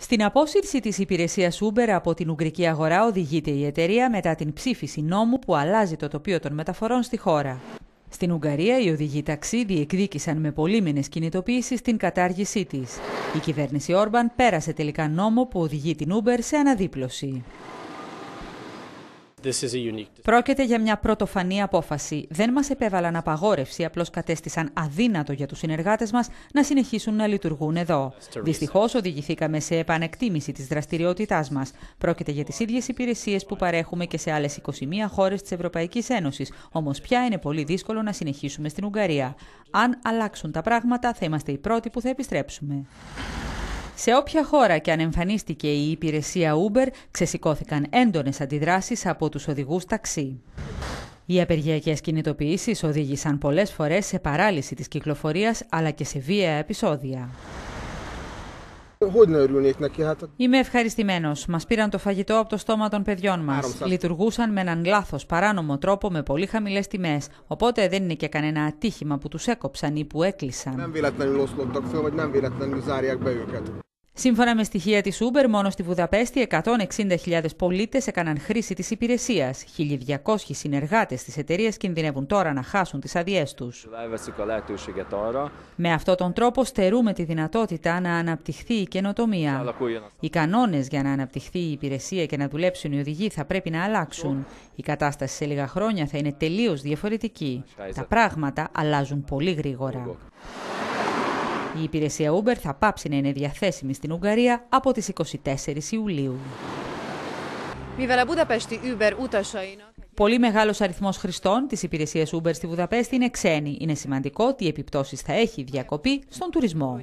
Στην απόσυρση της υπηρεσίας Uber από την Ουγγρική αγορά οδηγείται η εταιρεία μετά την ψήφιση νόμου που αλλάζει το τοπίο των μεταφορών στη χώρα. Στην Ουγγαρία, οι οδηγοί ταξίδι διεκδίκησαν με πολύμηνε κινητοποίησει την κατάργησή της. Η κυβέρνηση Όρμπαν πέρασε τελικά νόμο που οδηγεί την Uber σε αναδίπλωση. Πρόκειται για μια πρωτοφανή απόφαση. Δεν μας επέβαλαν απαγόρευση, απλώς κατέστησαν αδύνατο για τους συνεργάτες μας να συνεχίσουν να λειτουργούν εδώ. Δυστυχώς οδηγηθήκαμε σε επανεκτίμηση της δραστηριότητάς μας. Πρόκειται για τις ίδιες υπηρεσίες που παρέχουμε και σε άλλες 21 χώρες της Ευρωπαϊκής Ένωσης. Όμως πια είναι πολύ δύσκολο να συνεχίσουμε στην Ουγγαρία. Αν αλλάξουν τα πράγματα, θα είμαστε οι πρώτοι που θα επιστρέψουμε. Σε όποια χώρα και αν εμφανίστηκε η υπηρεσία Uber, ξεσηκώθηκαν έντονες αντιδράσεις από τους οδηγούς ταξί. Οι απεργιακές κινητοποιήσεις οδήγησαν πολλές φορές σε παράλυση της κυκλοφορίας αλλά και σε βία επεισόδια. Είμαι ευχαριστημένος. Μας πήραν το φαγητό από το στόμα των παιδιών μας. Λειτουργούσαν με έναν λάθος, παράνομο τρόπο με πολύ χαμηλές τιμές. Οπότε δεν είναι και κανένα ατύχημα που τους έκοψαν ή που έκλεισαν. Σύμφωνα με στοιχεία της Uber, μόνο στη Βουδαπέστη 160.000 πολίτες έκαναν χρήση της υπηρεσίας. 1.200 συνεργάτες της εταιρείας κινδυνεύουν τώρα να χάσουν τις αδειές τους. Με αυτόν τον τρόπο, στερούμε τη δυνατότητα να αναπτυχθεί η καινοτομία. Οι κανόνες για να αναπτυχθεί η υπηρεσία και να δουλέψουν οι οδηγοί θα πρέπει να αλλάξουν. Η κατάσταση σε λίγα χρόνια θα είναι τελείως διαφορετική. Τα πράγματα αλλάζουν πολύ γρήγορα. Η υπηρεσία Uber θα πάψει να είναι διαθέσιμη στην Ουγγαρία από τις 24 Ιουλίου. Πολύ μεγάλος αριθμός χρηστών της υπηρεσίας Uber στη Βουδαπέστη είναι ξένοι. Είναι σημαντικό ότι οι επιπτώσεις θα έχει διακοπή στον τουρισμό.